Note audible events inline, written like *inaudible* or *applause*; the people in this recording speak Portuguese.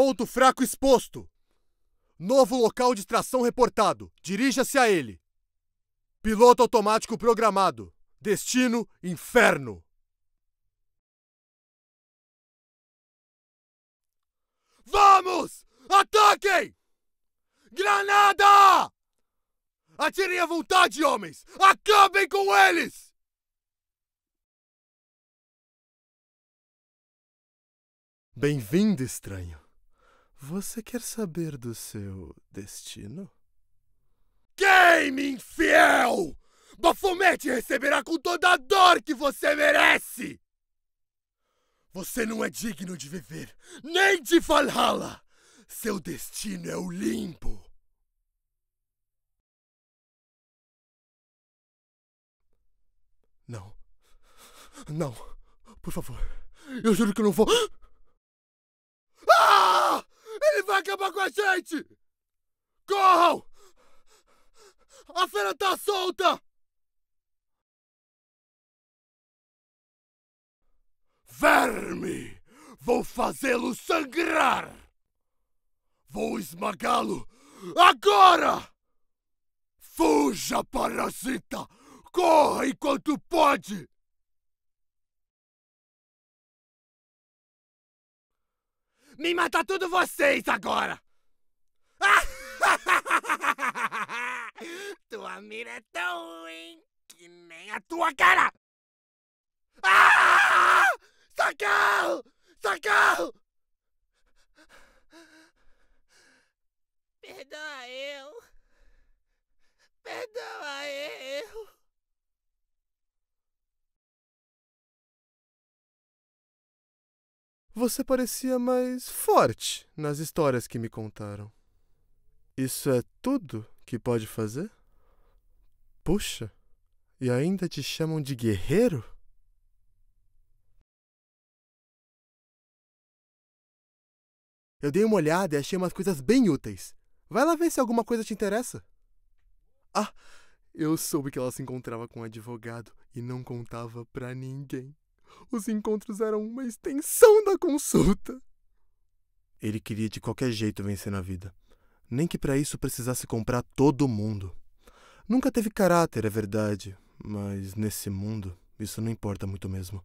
Ponto fraco exposto. Novo local de tração reportado. Dirija-se a ele. Piloto automático programado. Destino inferno. Vamos! Ataquem! Granada! Atirem à vontade, homens! Acabem com eles! Bem-vindo, estranho. Você quer saber do seu destino? Game infiel! Baphomet receberá com toda a dor que você merece! Você não é digno de viver, nem de Valhalla! Seu destino é o limbo! Não. Não. Por favor. Eu juro que eu não vou vai acabar com a é gente! Corram! A feira tá solta! Verme! Vou fazê-lo sangrar! Vou esmagá-lo agora! Fuja, parasita! Corra enquanto pode! Me matar tudo vocês agora! *laughs* tua mira é tão ruim que nem a tua cara! Ah! *laughs* Socorro! Socorro! Perdoa eu! Perdoa eu! Você parecia mais forte nas histórias que me contaram. Isso é tudo que pode fazer? Puxa, e ainda te chamam de guerreiro? Eu dei uma olhada e achei umas coisas bem úteis. Vai lá ver se alguma coisa te interessa. Ah, eu soube que ela se encontrava com um advogado e não contava pra ninguém. Os encontros eram uma extensão da consulta. Ele queria de qualquer jeito vencer na vida, nem que para isso precisasse comprar todo mundo. Nunca teve caráter, é verdade, mas nesse mundo isso não importa muito mesmo.